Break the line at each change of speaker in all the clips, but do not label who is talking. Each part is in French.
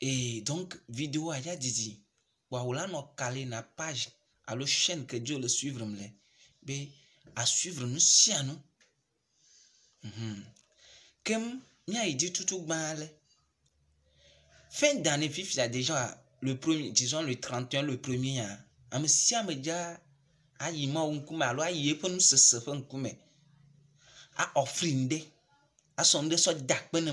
Et donc, vidéo aya didi, on nous calé na page, à la chaîne que Dieu le suivre Mais be, à suivre nous si à nous. Mhm. Kem, a dit tout mal Fin d'année, fif, il déjà le premier, disons le 31, le premier, hein. Ame à me dire, a il ma unkume, alo a yi epe nous se se fe mais A ah, offrir a ah, à son dakpe ne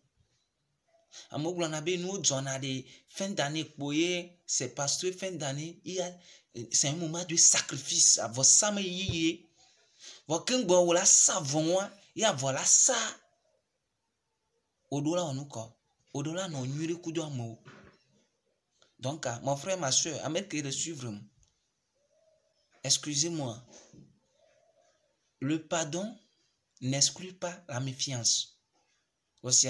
Amegblɔ na be nuwo dzɔna ɖe fin d'année kpoe c'est parce que fin d'année il y c'est un moment de sacrifice avɔ same yiye vɔ keŋgbɔ wòla sa avɔ ŋua ya avɔ la sa oɖo la wɔ nu kɔ oɖo la nɔ kudo amewo donc ah, mon frère ma soeur ame ke le suivre excusez-moi le pardon n'exclut pas la méfiance Aussi,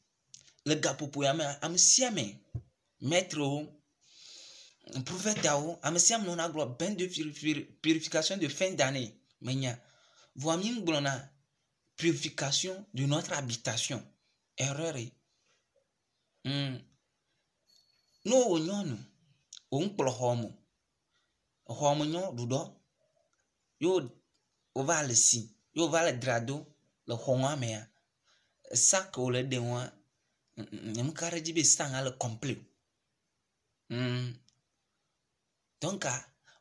le gaƒoƒoya me Maître maître, un maîtrewo prophètawo ame am non de purification de fin d'année menya voa purification de notre habitation erreur eh. hmm. Nous, ne wò nous nous nous yo, on va le si yo va le drado le complet. Hmm. donc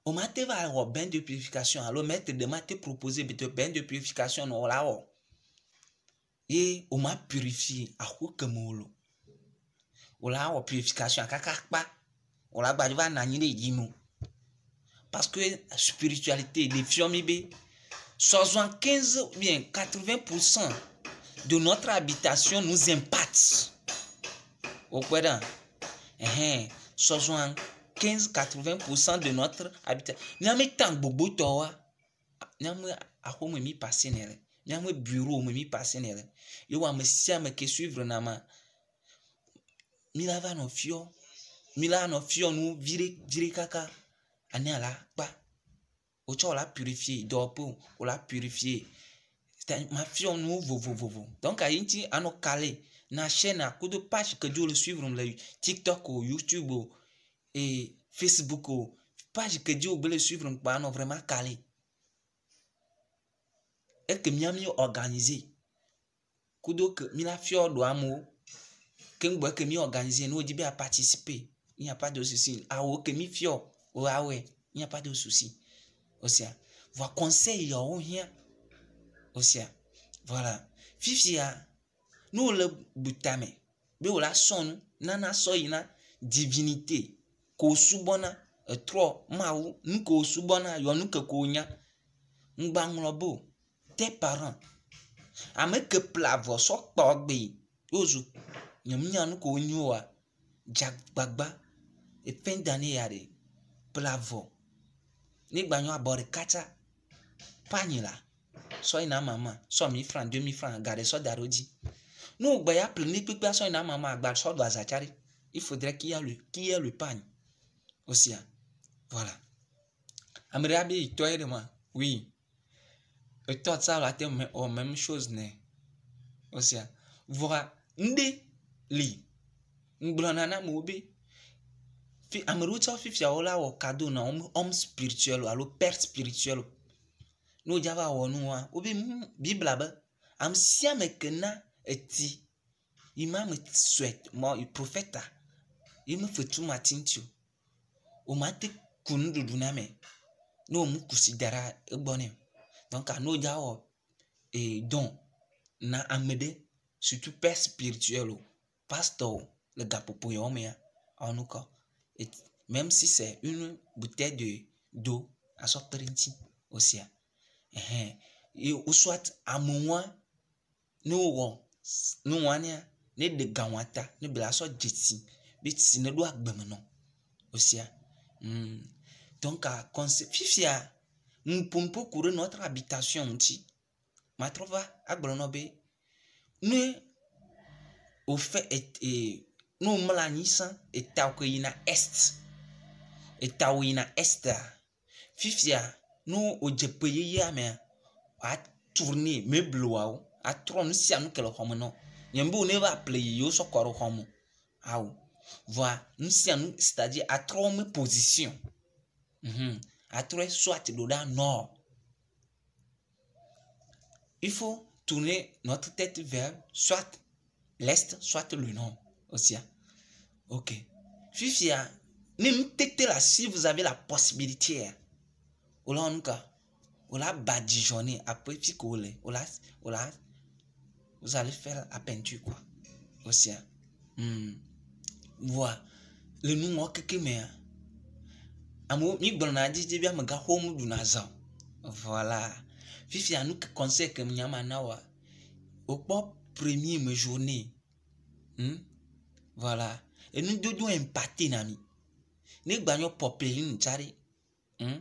on ah, va un de purification alors maître de ma te proposer de purification la oh. On oh, oh, purification bah, parce que spiritualité les fiammes, 75 de notre habitation nous impacte Recuerda, sɔsɔa 15 80% de notre habitat. Miame tan gbogbotɔ wa, miame axɔme mi pase ne le, miame bureau me mi pase ne le. Ye wo ame sia ame ke suivre na ma, mi la va nɔ fiɔ, mi la nɔ fiɔ nu viɖe viɖe kaka, ane ala kpa. Wotsɔ wo la purifie, dɔwɔƒe wo la purifie. ma fille vous vous vovovovo donc a ŋuti ano kale na share kudo page dieu le suivre le tiktok ou youtube ou et facebook ou page dieu gbe le suivre kpa nous vraiment kale eke que mi organise kudo ke mi la fia que nous keŋgbɔ que mi organise nous dit bien à a participer il n'y a pas de souci awo ah que mi ou o ouais il n'y a pas de souci aussi sea hein. voa conseil yawo hiã. osia voilà fifia ne wòle buta me be wòle asɔ̃ nu nana sɔ yina divinité ko subɔna etrɔ euh, mawu nu ko subɔna yɔ ke ko nya ŋgbaŋlɔbo te parent ame ke ple avɔ sɔ kpa ɔgbe yóò zu nyɔnunya nu ko nyo wa dzagbagba eƒe da ya ɖe ple avɔ ne gbanyɔ abɔ ɖeka tsa panyi la. soit une mama so mi fran deux mi fran francs, so da soit ya mama agba so do aza il faudrait qu'il y ait le qu'il y le pagne aussi voilà Amrabi, oui et tsa la te même chose ne aussi voilà li ŋgblɔna na fi fi na om spirituel alo père spirituel n'odza va wɔ nua wobe bibla be ame sia ame ke na etsi yi ma ame sɔe mɔ yi profeta yi me fetu ma ti ŋuti o o ma te ku nuɖuɖu na me ne o mu kusi da ɖa egbɔ nɛ donc n'odza wɔ ee dɔn na ame ɖe surtout père spirituel o pasteur o le gaƒoƒo yawo mea awɔ nu kɔ et même si c'est une bouteille de d'eau asɔ kpe ɖe ŋuti o sia wosɔa ame wa ne wowɔ nu wa nea ne ɖe ga wa ne bla sɔ dzesi be tsi ne ɖo agbeme nɔ wosia mm donka kɔnse fifia nupompo ku ɖe nɔtra habitation ŋuti matrɔ va agblɔ nɔ be ne wofe et e ne womla anyi sã eta ko yina est eta wo yina estea fifia ne wòdze pe yeyea mea watu nɛ mebloawo atrɔ nu sia nu ke le xɔme nɔ nye be wòne va ple yeyewo sɔkɔ ɖe xɔme awo voa nu sia nu sita dzi atrɔ me position mhm atrɔ swat ɖo ɖa nɔ il faut tourner notre tête vers soit l'est soit le nord aussi hein. ok fifia ne nu tete la si vous avez la possibilité hein wòle wɔ nu ka wòle aba dzidzɔ nɛ aƒe fi ke wòle wòle wòle vous allez faire la peinture quoi aussi hmm mm. voilà le nuŋɔ keke mea amewo mi gblɔna dzidzi bi amegã xɔm ɖuna zã o voilà fifia nu concert ke nyama na wa wokpɔ premier me journée hmm? voilà enudodo empate na mi ne gbanyɔ pɔpilinu tsa ɖi hmm?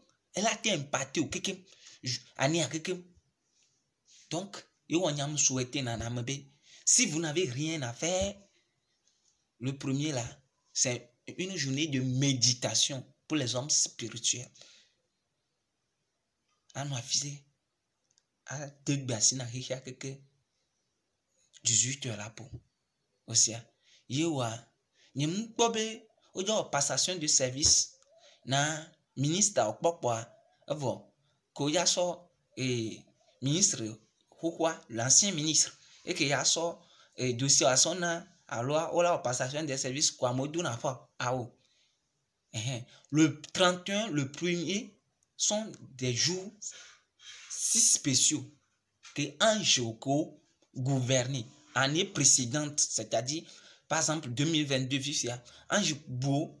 elate empati au keke ania keke donc et on souhaité nana souhaité si vous n'avez rien à faire le premier là c'est une journée de méditation pour les hommes spirituels anɔ afi se ade gbe asi na keke 18 heures la pour. Aussi, ye wa nye mu kpɔ be passation de service na eh, ministre wòkpɔkpɔa evɔ ko ya sɔ ee ministre xoxoa l'ancien ancien ministre eke ya et ee eh, dosi à na alo alors à passation de eh, service ko amewo do na le trente un le premier sont des jours si spéciaux que un jour ko gouverner année précédente c'est-à-dire par exemple 2022 fifia un jour beau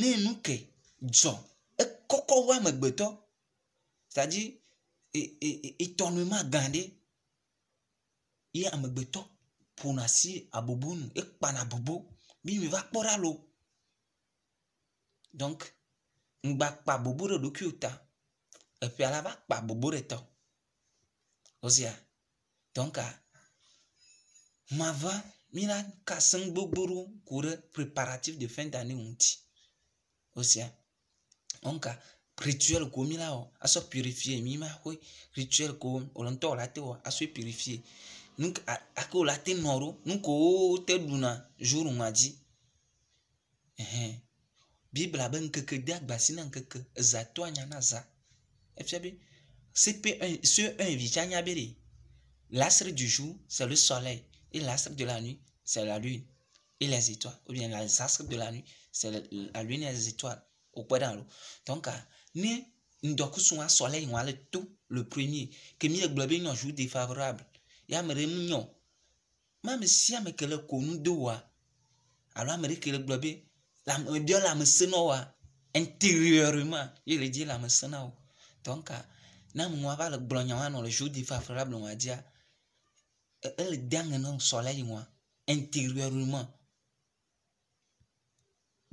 ne nu ke dzɔ ekɔkɔ wu amegbetɔ sadzi etɔnue ma gã ɖe ye amegbetɔ ƒona si abobo nu ekpana abobo mi mi va kpɔ ɖa lo donc ŋgba kpa abobo ɖe ɖokuiwo ta eƒea la va kpa abobo ɖe tɔ osia donc ma va mi la ka sem gbogbo ɖo ku ɖe préparatif de fin d'année ŋuti. osia onka rituel comme aso la wɔ asɔ purifie mi ma rituel kom au ŋutɔ te ate wɔ asɔ purifie purifier ake wòle ate jour ŋua dzi ɛhɛn bibla be ŋkeke de agbasi na que eza to anya na e un se un vi l'astre du jour c'est le soleil et l'astre de la nuit c'est la lune et les étoiles ou bien l'astre de la nuit c'est la lune des les étoiles au poids dans l'eau donc ah, ni nous devons soleil on le tout le premier que mi globe non joue défavorable ya mere mignon même si ame ke le connu de wa alors ame ke le globe la eh bien la me intérieurement il dit la me donc nous on va le glonya wa non le jour défavorable on va dire elle euh, euh, dernier non soleil intérieurement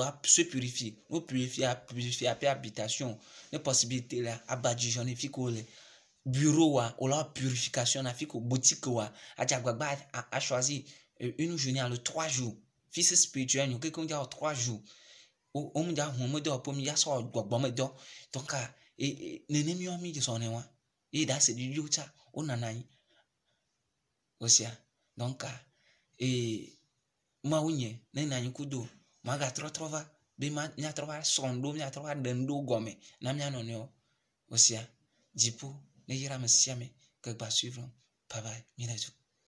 à se purifier. vous purifier, purifier, après habitation. Les possibilités là, à bureau wa, ou la purification a fiko, boutique wa. Adjagwagba a, a choisi euh, une journée, le trois jours. Fils spirituel, nous, y a trois jours. Ou, a dit, on me dit, on me dit, on me dit, donc, ah, et, mi omi de ne wa, et dans se di on tsa, donc, et, maga trotro va be ma nya tro va son do nya tro va gome na nya no osia jipu ne yira me siame bye bye mina